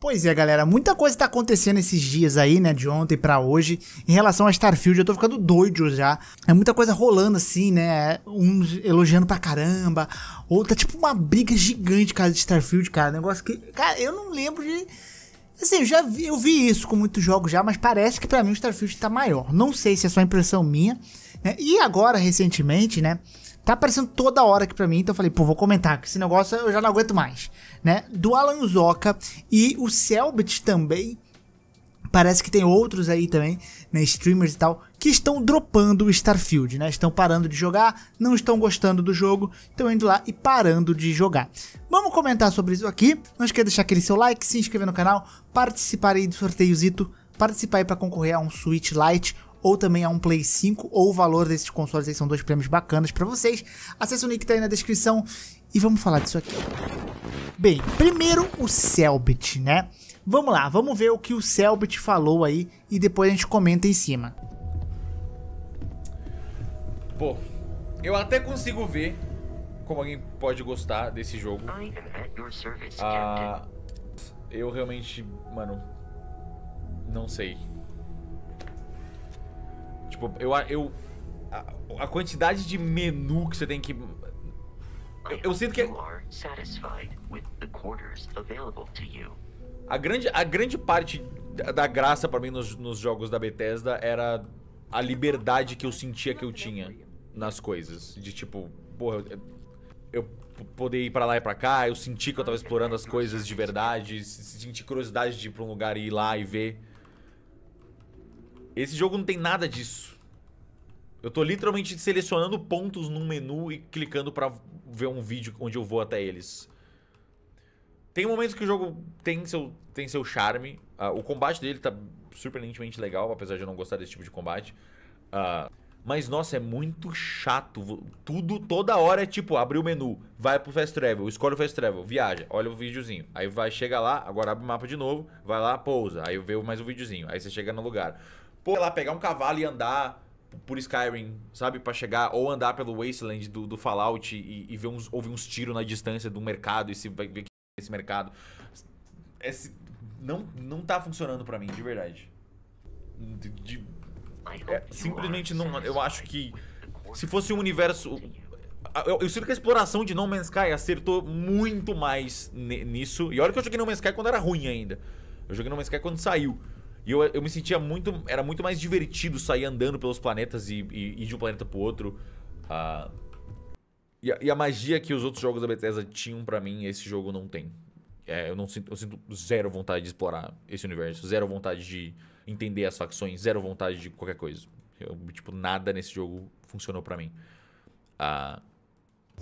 Pois é, galera, muita coisa tá acontecendo esses dias aí, né, de ontem para hoje, em relação a Starfield, eu tô ficando doido já. É muita coisa rolando assim, né, uns elogiando pra caramba, outra tipo uma briga gigante, cara, de Starfield, cara, negócio que, cara, eu não lembro de Assim, eu já vi, eu vi isso com muitos jogos já, mas parece que para mim o Starfield tá maior. Não sei se é só impressão minha, né? E agora recentemente, né, Tá aparecendo toda hora aqui pra mim, então eu falei, pô, vou comentar, que esse negócio eu já não aguento mais, né? Do Alan Zoka e o Selbit também. Parece que tem outros aí também, né, streamers e tal, que estão dropando o Starfield, né? Estão parando de jogar, não estão gostando do jogo, estão indo lá e parando de jogar. Vamos comentar sobre isso aqui. Não esqueça de deixar aquele seu like, se inscrever no canal, participar aí do sorteiozito, participar aí para concorrer a um Switch Lite ou também a um Play 5 ou o valor desses consoles. Esses são dois prêmios bacanas para vocês. Acesse o link que tá aí na descrição e vamos falar disso aqui. Bem, primeiro o Selbit, né? Vamos lá, vamos ver o que o Selbit falou aí e depois a gente comenta em cima. Pô, eu até consigo ver como alguém pode gostar desse jogo. Ah, eu realmente, mano, não sei. Tipo, eu. eu a, a quantidade de menu que você tem que. Eu, eu sinto que. A grande, a grande parte da graça para mim nos, nos jogos da Bethesda era a liberdade que eu sentia que eu tinha nas coisas. De tipo, porra, eu poder ir para lá e para cá, eu senti que eu tava explorando as coisas de verdade, senti curiosidade de ir pra um lugar e ir lá e ver. Esse jogo não tem nada disso. Eu tô literalmente selecionando pontos num menu e clicando pra ver um vídeo onde eu vou até eles. Tem momentos que o jogo tem seu, tem seu charme. Uh, o combate dele tá surpreendentemente legal, apesar de eu não gostar desse tipo de combate. Uh, mas, nossa, é muito chato. Tudo, toda hora é tipo, abrir o menu, vai pro Fast Travel, escolhe o Fast Travel, viaja, olha o videozinho. Aí vai, chega lá, agora abre o mapa de novo, vai lá, pousa, aí vê mais um videozinho, aí você chega no lugar pô, lá pegar um cavalo e andar por Skyrim, sabe? para chegar, ou andar pelo Wasteland do, do Fallout e, e ver uns, ouvir uns tiros na distância do mercado e se vai ver que é esse mercado. Esse, não, não tá funcionando para mim, de verdade. De, de, é, simplesmente não. Eu acho que. Se fosse um universo. Eu, eu, sinto que a exploração de No Man's Sky acertou muito mais nisso. E olha que eu joguei No Man's Sky quando era ruim ainda. Eu joguei No Man's Sky quando saiu. E eu, eu me sentia muito. Era muito mais divertido sair andando pelos planetas e, e ir de um planeta pro outro. Ah, e, a, e, a, magia que os outros jogos da Bethesda tinham para mim, esse jogo não tem. É, eu não sinto, eu sinto zero vontade de explorar esse universo, zero vontade de entender as facções, zero vontade de qualquer coisa. Eu, tipo, nada nesse jogo funcionou para mim. Ah,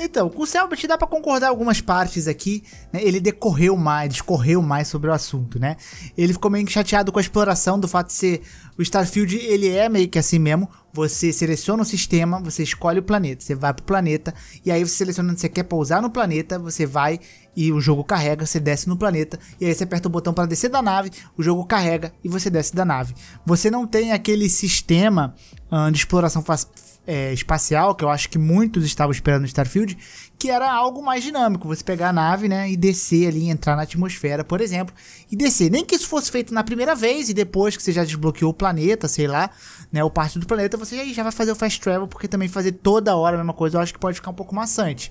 então, com o Selbit dá para concordar algumas partes aqui, né? Ele decorreu mais, discorreu mais sobre o assunto, né? Ele ficou meio chateado com a exploração do fato de ser o Starfield, ele é meio que assim mesmo. Você seleciona o sistema, você escolhe o planeta, você vai pro planeta e aí você seleciona onde você quer pousar no planeta, você vai e o jogo carrega, você desce no planeta e aí você aperta o botão para descer da nave, o jogo carrega e você desce da nave. Você não tem aquele sistema de exploração fácil é, espacial, que eu acho que muitos estavam esperando no Starfield, que era algo mais dinâmico. Você pegar a nave, né, e descer ali, entrar na atmosfera, por exemplo, e descer. Nem que isso fosse feito na primeira vez e depois que você já desbloqueou o planeta, sei lá, né, ou parte do planeta, você já vai fazer o fast travel, porque também fazer toda hora a mesma coisa, eu acho que pode ficar um pouco maçante,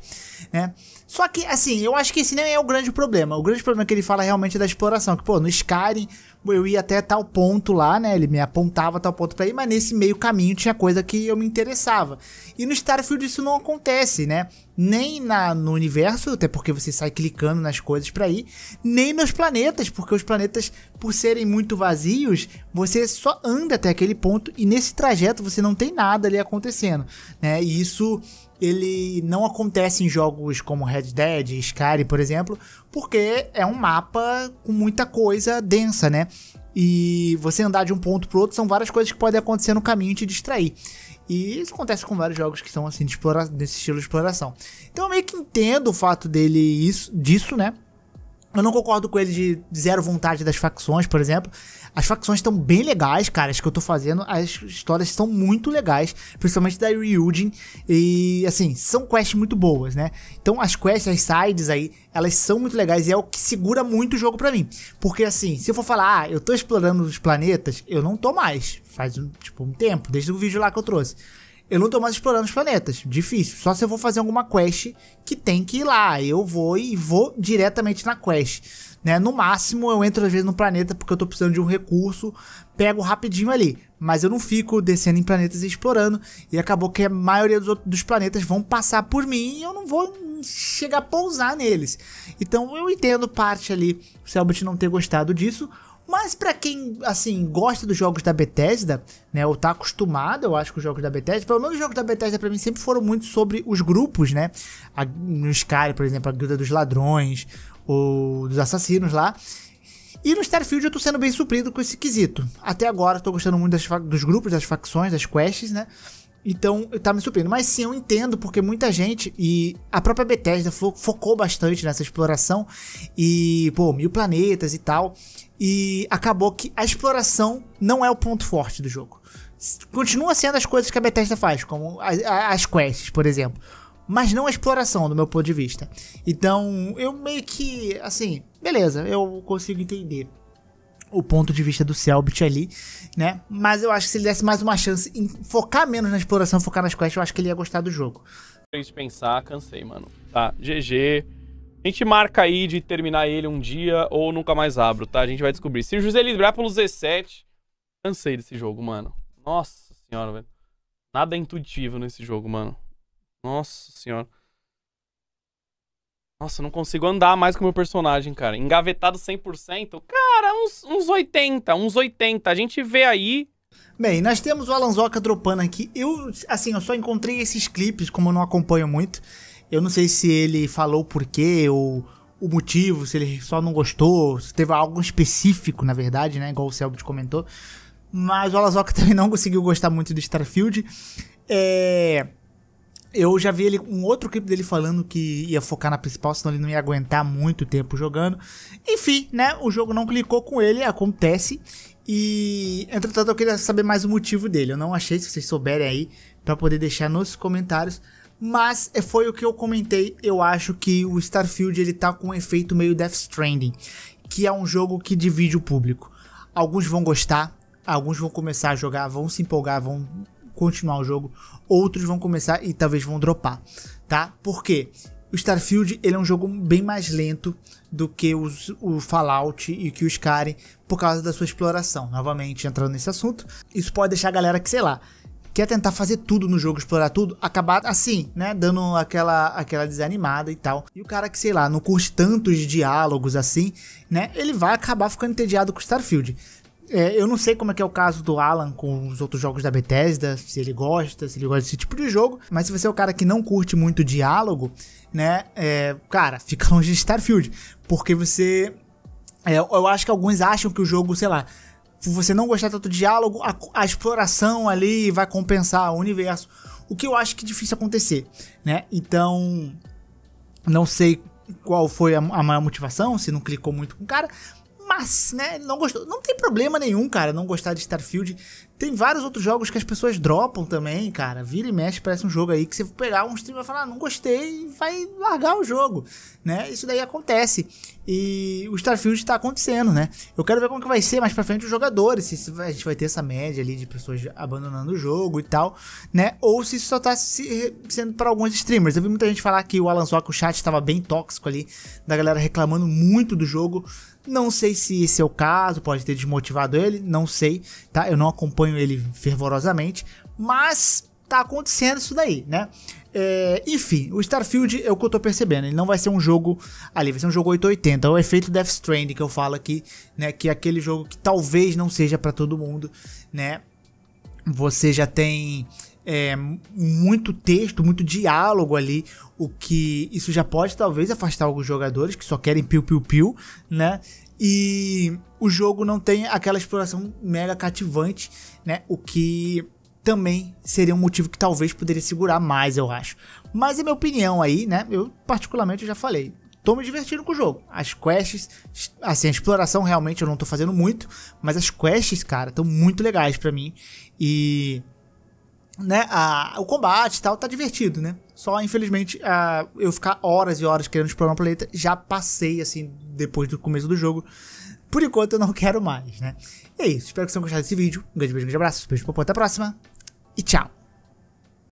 né? Só que, assim, eu acho que esse nem é o grande problema. O grande problema é que ele fala realmente é da exploração. Que, pô, no Skyrim eu ia até tal ponto lá, né? Ele me apontava tal ponto pra ir, mas nesse meio caminho tinha coisa que eu me interessava. E no Starfield isso não acontece, né? Nem na, no universo, até porque você sai clicando nas coisas pra ir, nem nos planetas, porque os planetas, por serem muito vazios, você só anda até aquele ponto e nesse trajeto você não tem nada ali acontecendo, né? E isso ele não acontece em jogos como Red Dead, Skyrim, por exemplo, porque é um mapa com muita coisa densa, né? E você andar de um ponto pro outro são várias coisas que podem acontecer no caminho e te distrair. E isso acontece com vários jogos que são assim de explora desse estilo de exploração. Então eu meio que entendo o fato dele isso, disso, né? Eu não concordo com ele de zero vontade das facções, por exemplo. As facções estão bem legais, cara. As que eu tô fazendo, as histórias estão muito legais. Principalmente da Ryujin. E, assim, são quests muito boas, né? Então, as quests, as sides aí, elas são muito legais. E é o que segura muito o jogo para mim. Porque, assim, se eu for falar, ah, eu tô explorando os planetas, eu não tô mais. Faz, tipo, um tempo, desde o vídeo lá que eu trouxe eu não tô mais explorando os planetas. Difícil. Só se eu vou fazer alguma quest que tem que ir lá. Eu vou e vou diretamente na quest. Né? No máximo, eu entro às vezes no planeta porque eu tô precisando de um recurso, pego rapidinho ali. Mas eu não fico descendo em planetas e explorando. E acabou que a maioria dos, outros, dos planetas vão passar por mim e eu não vou chegar a pousar neles. Então eu entendo parte ali o Albert não ter gostado disso. Mas para quem, assim, gosta dos jogos da Bethesda, né, ou tá acostumado, eu acho, com os jogos da Bethesda, pelo menos os jogos da Bethesda para mim sempre foram muito sobre os grupos, né? A, no Skyrim, por exemplo, a Guilda dos Ladrões, ou dos Assassinos lá. E no Starfield eu tô sendo bem suprido com esse quesito. Até agora eu tô gostando muito das, dos grupos, das facções, das quests, né? Então, tá me surpreendendo. Mas sim, eu entendo, porque muita gente, e a própria Bethesda fo focou bastante nessa exploração, e, pô, mil planetas e tal. E acabou que a exploração não é o ponto forte do jogo. Continua sendo as coisas que a Bethesda faz, como as, as quests, por exemplo. Mas não a exploração, do meu ponto de vista. Então, eu meio que, assim, beleza, eu consigo entender o ponto de vista do Selbit ali, né? Mas eu acho que se ele desse mais uma chance em focar menos na exploração, focar nas quests, eu acho que ele ia gostar do jogo. Pra gente pensar, cansei, mano. Tá, GG, a gente marca aí de terminar ele um dia ou nunca mais abro, tá? A gente vai descobrir. Se o José librar pelo Z7, cansei desse jogo, mano. Nossa senhora, velho. Nada é intuitivo nesse jogo, mano. Nossa senhora. Nossa, não consigo andar mais com o meu personagem, cara. Engavetado 100%, cara, uns, uns 80, uns 80. A gente vê aí Bem, nós temos o Alanzoca dropando aqui. Eu, assim, eu só encontrei esses clipes, como eu não acompanho muito. Eu não sei se ele falou por quê ou o motivo, se ele só não gostou, se teve algo específico, na verdade, né? Igual o Selbit comentou. Mas o Alazoka também não conseguiu gostar muito do Starfield. É... Eu já vi ele um outro clipe dele falando que ia focar na principal, senão ele não ia aguentar muito tempo jogando. Enfim, né? O jogo não clicou com ele, acontece. E, entretanto, eu queria saber mais o motivo dele. Eu não achei, se vocês souberem aí, para poder deixar nos comentários. Mas eh, foi o que eu comentei, eu acho que o Starfield ele tá com um efeito meio Death Stranding, que é um jogo que divide o público. Alguns vão gostar, alguns vão começar a jogar, vão se empolgar, vão continuar o jogo, outros vão começar e talvez vão dropar, tá? Por quê? O Starfield ele é um jogo bem mais lento do que os, o Fallout e que o Skyrim por causa da sua exploração. Novamente entrando nesse assunto, isso pode deixar a galera que, sei lá, que é tentar fazer tudo no jogo, explorar tudo, acabar assim, né? Dando aquela, aquela desanimada e tal. E o cara que, sei lá, não curte tantos diálogos assim, né? Ele vai acabar ficando entediado com Starfield. É, eu não sei como é que é o caso do Alan com os outros jogos da Bethesda, se ele gosta, se ele gosta desse tipo de jogo, mas se você é o cara que não curte muito diálogo, né, é, cara, fica longe de Starfield, porque você... É, eu acho que alguns acham que o jogo, sei lá, se você não gostar tanto do diálogo, a, a, exploração ali vai compensar o universo. O que eu acho que é difícil acontecer, né? Então, não sei qual foi a, a maior motivação, se não clicou muito com o cara, mas, né, ele não gostou. Não tem problema nenhum, cara, não gostar de Starfield. Tem vários outros jogos que as pessoas dropam também, cara. Vira e mexe, parece um jogo aí que você pegar um streamer e falar, ah, não gostei, e vai largar o jogo, né? Isso daí acontece. E o Starfield tá acontecendo, né? Eu quero ver como que vai ser mais pra frente os jogadores, se a gente vai ter essa média ali de pessoas abandonando o jogo e tal, né? Ou se isso só tá se, sendo para alguns streamers. Eu vi muita gente falar que o Alan Sock, o chat estava bem tóxico ali, da galera reclamando muito do jogo, não sei se esse é o caso, pode ter desmotivado ele, não sei, tá? Eu não acompanho ele fervorosamente, mas tá acontecendo isso daí, né? É, enfim, o Starfield é o que eu tô percebendo. Ele não vai ser um jogo ali, vai ser um jogo 880. É o efeito Death Stranding que eu falo aqui, né? Que é aquele jogo que talvez não seja para todo mundo, né? Você já tem é, muito texto, muito diálogo ali, o que isso já pode talvez afastar alguns jogadores que só querem piu-piu-piu, né? E o jogo não tem aquela exploração mega cativante, né? O que também seria um motivo que talvez poderia segurar mais, eu acho. Mas é minha opinião aí, né? Eu particularmente eu já falei, tô me divertindo com o jogo. As quests, assim, a exploração realmente eu não tô fazendo muito, mas as quests, cara, estão muito legais para mim. E né, a, o combate e tal tá divertido, né? Só, infelizmente, a, eu ficar horas e horas querendo explorar um planeta, já passei, assim, depois do começo do jogo. Por enquanto, eu não quero mais, né? E é isso. Espero que vocês tenham gostado desse vídeo. Um grande beijo, um grande abraço. Beijo, popô. Até a próxima. E tchau.